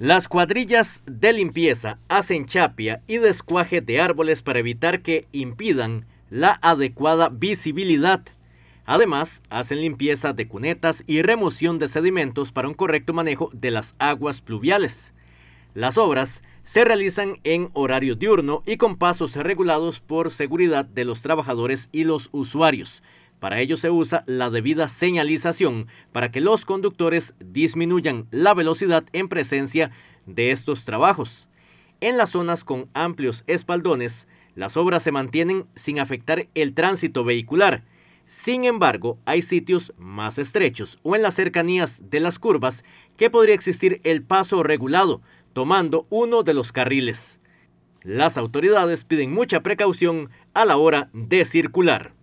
Las cuadrillas de limpieza hacen chapia y descuaje de árboles para evitar que impidan la adecuada visibilidad. Además, hacen limpieza de cunetas y remoción de sedimentos para un correcto manejo de las aguas pluviales. Las obras se realizan en horario diurno y con pasos regulados por seguridad de los trabajadores y los usuarios. Para ello se usa la debida señalización para que los conductores disminuyan la velocidad en presencia de estos trabajos. En las zonas con amplios espaldones, las obras se mantienen sin afectar el tránsito vehicular. Sin embargo, hay sitios más estrechos o en las cercanías de las curvas que podría existir el paso regulado, tomando uno de los carriles. Las autoridades piden mucha precaución a la hora de circular.